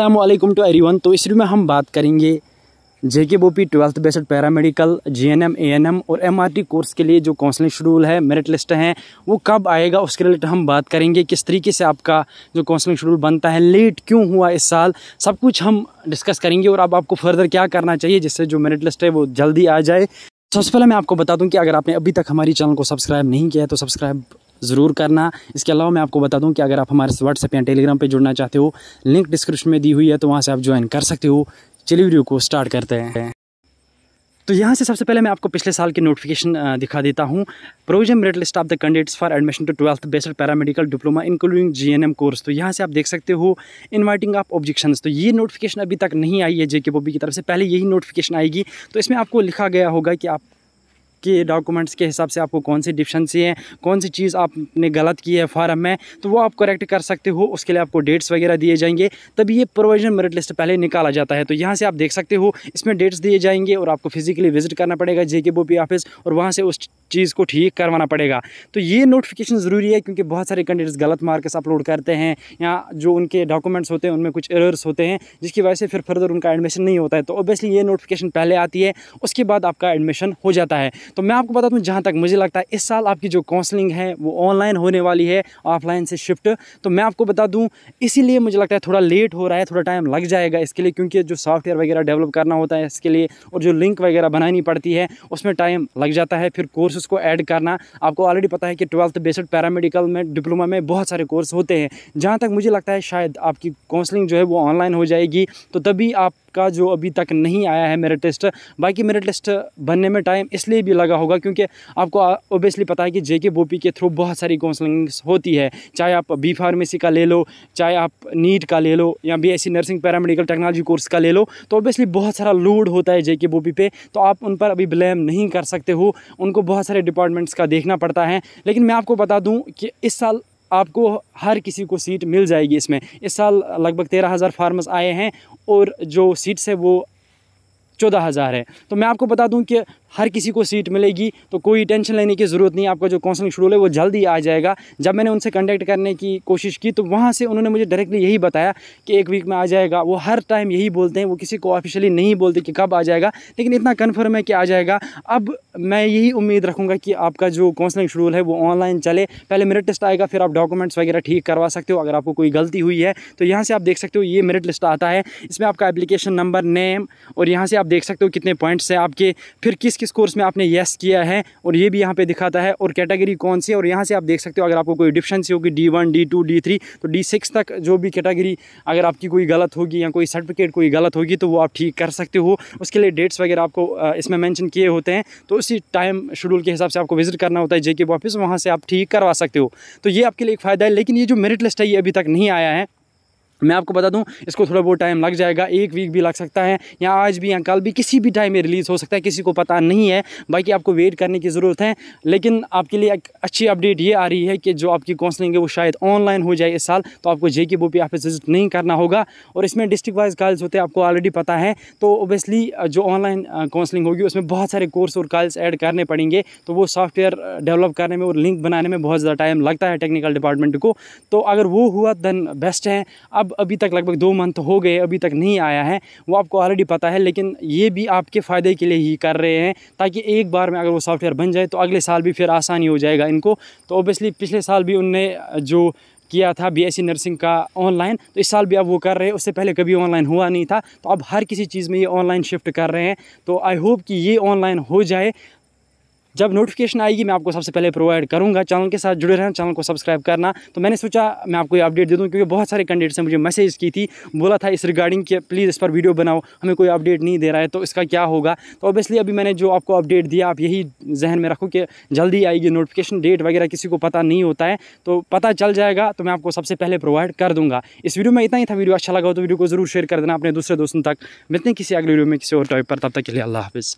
Aslam to one तो इस video में हम बात करेंगे जे के बोपी twelfth based paramedical G N M A N M और एम आर टी कोर्स के लिए जो काउंसलिंग शेड्यूल है मेरिट लिस्ट है वो कब आएगा उसके रिलेटेड हम बात करेंगे किस तरीके से आपका जो काउंसलिंग शेड्यूल बनता है लेट क्यों हुआ इस साल सब कुछ हम डिस्कस करेंगे और अब आपको फर्दर क्या करना चाहिए जिससे जो मेरिट लिस्ट है वो जल्दी आ जाए तो सबसे पहले मैं आपको बता दूं कि अगर आपने अभी तक हमारी चैनल को सब्सक्राइब नहीं किया है तो सब्सक्राइब ज़रूर करना इसके अलावा मैं आपको बता दूं कि अगर आप हमारे व्हाट्सएप या टेलीग्राम पे जुड़ना चाहते हो लिंक डिस्क्रिप्शन में दी हुई है तो वहाँ से आप ज्वाइन कर सकते हो चलिए वीडियो को स्टार्ट करते हैं तो यहाँ से सबसे पहले मैं आपको पिछले साल की नोटिफिकेशन दिखा देता हूँ provision merit list of the candidates for admission to twelfth based paramedical diploma including GNM course तो यहाँ से आप देख सकते हो इनवाइटिंग ऑफ ऑब्जेक्शंस तो ये नोटिफिकेशन अभी तक नहीं आई है जेके बॉबी की तरफ से पहले यही नोटिफिकेशन आएगी तो इसमें आपको लिखा गया होगा कि आप आपके डॉक्यूमेंट्स के हिसाब से आपको कौन सी डिफिशेंसी है कौन सी चीज़ आपने गलत की है फार्म में तो वो आप करेक्ट कर सकते हो उसके लिए आपको डेट्स वगैरह दिए जाएंगे तभी ये प्रोविजन मेरिट लिस्ट पहले निकाला जाता है तो यहाँ से आप देख सकते हो इसमें डेट्स दिए जाएंगे और आपको फिजिकली विजिट करना पड़ेगा जे ऑफिस और वहाँ से उस चीज़ को ठीक करवाना पड़ेगा तो ये नोटिफिकेशन ज़रूरी है क्योंकि बहुत सारे कैंडिडेट्स गलत मार्क्स अपलोड करते हैं या जो उनके डॉक्यूमेंट्स होते हैं उनमें कुछ एरर्स होते हैं जिसकी वजह से फिर फर्दर उनका एडमिशन नहीं होता है तो ऑब्वियसली ये नोटिफिकेशन पहले आती है उसके बाद आपका एडमिशन हो जाता है तो मैं आपको बता दूँ जहाँ तक मुझे लगता है इस साल आपकी जो काउंसलिंग है वो ऑनलाइन होने वाली है ऑफलाइन से शिफ्ट तो मैं आपको बता दूँ इसीलिए मुझे लगता है थोड़ा लेट हो रहा है थोड़ा टाइम लग जाएगा इसके लिए क्योंकि जो सॉफ्टवेयर वगैरह डेवलप करना होता है इसके लिए और जो लिंक वगैरह बनानी पड़ती है उसमें टाइम लग जाता है फिर कोर्सेज़ को ऐड करना आपको ऑलरेडी पता है कि ट्वेल्थ बेसड पैरामेडिकल में डिप्लोमा में बहुत सारे कोर्स होते हैं जहाँ तक मुझे लगता है शायद आपकी काउंसलिंग जो है वो ऑनलाइन हो जाएगी तो तभी आप का जो अभी तक नहीं आया है मेरा टेस्ट बाकी मेरा टेस्ट बनने में टाइम इसलिए भी लगा होगा क्योंकि आपको ओबियसली पता है कि जे के बोपी के थ्रू बहुत सारी काउंसलिंग्स होती है चाहे आप बी फार्मेसी का ले लो चाहे आप नीट का ले लो या B S nursing paramedical technology course का ले लो तो ओबियसली बहुत सारा लोड होता है जे के बोपी पे तो आप उन पर अभी ब्लेम नहीं कर सकते हो उनको बहुत सारे डिपार्टमेंट्स का देखना पड़ता है लेकिन मैं आपको बता दूँ कि इस साल आपको हर किसी को सीट मिल जाएगी इसमें इस साल लगभग तेरह हज़ार फार्मर्स आए हैं और जो सीट्स है वो चौदह हज़ार है तो मैं आपको बता दूं कि हर किसी को सीट मिलेगी तो कोई टेंशन लेने की ज़रूरत नहीं आपका जो काउंसलिंग शेड्यूल है वो जल्दी आ जाएगा जब मैंने उनसे कंटेक्ट करने की कोशिश की तो वहाँ से उन्होंने मुझे डायरेक्टली यही बताया कि एक वीक में आ जाएगा वो हर टाइम यही बोलते हैं वो किसी को ऑफिशियली नहीं बोलते कि कब आ जाएगा लेकिन इतना कन्फर्म है कि आ जाएगा अब मैं यही उम्मीद रखूँगा कि आपका जो काउंसलिंग शेड्यूल है वो ऑनलाइन चले पहले मेरिट लिस्ट आएगा फिर आप डॉक्यूमेंट्स वगैरह ठीक करवा सकते हो अगर आपको कोई गलती हुई है तो यहाँ से आप देख सकते हो ये मेरिट लिस्ट आता है इसमें आपका एप्लीकेशन नंबर नेम और यहाँ से आप देख सकते हो कितने पॉइंट्स हैं आपके फिर किस किस कोर्स में आपने येस किया है और ये भी यहाँ पे दिखाता है और कैटेगरी कौन सी है और यहाँ से आप देख सकते हो अगर आपको कोई डिफ्रेंसी होगी D one D two D three तो डी सिक्स तक जो भी कैटेगरी अगर आपकी कोई गलत होगी या कोई सर्टिफिकेट कोई गलत होगी तो वो आप ठीक कर सकते हो उसके लिए डेट्स वगैरह आपको इसमें मैंशन किए होते हैं तो उसी टाइम शेड्यूल के हिसाब से आपको विजिट करना होता है जे के ऑफिस वहाँ से आप ठीक करवा सकते हो तो ये आपके लिए एक फ़ायदा है लेकिन ये जो मेरिट लिस्ट है ये अभी तक नहीं आया है मैं आपको बता दूं इसको थोड़ा बहुत टाइम लग जाएगा एक वीक भी लग सकता है या आज भी या कल भी किसी भी टाइम में रिलीज़ हो सकता है किसी को पता नहीं है बाकी आपको वेट करने की ज़रूरत है लेकिन आपके लिए एक अच्छी अपडेट ये आ रही है कि जो आपकी काउंसलिंग है वो शायद ऑनलाइन हो जाए इस साल तो आपको जे के बोपी ऑफिस विजिट नहीं करना होगा और इसमें डिस्ट्रिक्ट वाइज कॉल्स होते हैं आपको ऑलरेडी पता है तो ओबियसली जो ऑनलाइन काउंसलिंग होगी उसमें बहुत सारे कोर्स और कॉल्स एड करने पड़ेंगे तो वो सॉफ्टवेयर डेवलप करने में और लिंक बनाने में बहुत ज़्यादा टाइम लगता है टेक्निकल डिपार्टमेंट को तो अगर वो हुआ दैन बेस्ट है अब अभी तक लगभग दो मंथ हो गए अभी तक नहीं आया है वो आपको ऑलरेडी पता है लेकिन ये भी आपके फ़ायदे के लिए ही कर रहे हैं ताकि एक बार में अगर वो सॉफ्टवेयर बन जाए तो अगले साल भी फिर आसानी हो जाएगा इनको तो ओबियसली पिछले साल भी उनने जो किया था बीएससी नर्सिंग का ऑनलाइन तो इस साल भी अब वो कर रहे हैं उससे पहले कभी ऑनलाइन हुआ नहीं था तो अब हर किसी चीज़ में ये ऑनलाइन शिफ्ट कर रहे हैं तो आई होप कि ये ऑनलाइन हो जाए जब नोटिफिकेशन आएगी मैं आपको सबसे पहले प्रोवाइड करूँगा चैनल के साथ जुड़े रहना चैनल को सब्सक्राइब करना तो मैंने सोचा मैं आपको ये अपडेट दे दूँ क्योंकि बहुत सारे कैंडिडेट्स ने मुझे मैसेज की थी बोला था इस रिगार्डिंग कि प्लीज़ इस पर वीडियो बनाओ हमें कोई अपडेट नहीं दे रहा है तो इसका क्या होगा तो ऑब्वियसली अभी मैंने जो आपको अपडेट दिया आप यही जहन में रखो कि जल्दी आएगी नोटिफिकेशन डेट वगैरह किसी को पता नहीं होता है तो पता चल जाएगा तो मैं आपको सबसे पहले प्रोवाइड कर दूँगा इस वीडियो में इतना ही था वीडियो अच्छा लगा हो तो वीडियो को ज़रूर शेयर कर देना अपने दूसरे दोस्तों तक मिलते हैं किसी अगले वीडियो में किसी और टॉपिक पर तब तक के लिए अल्लाह हाफिज़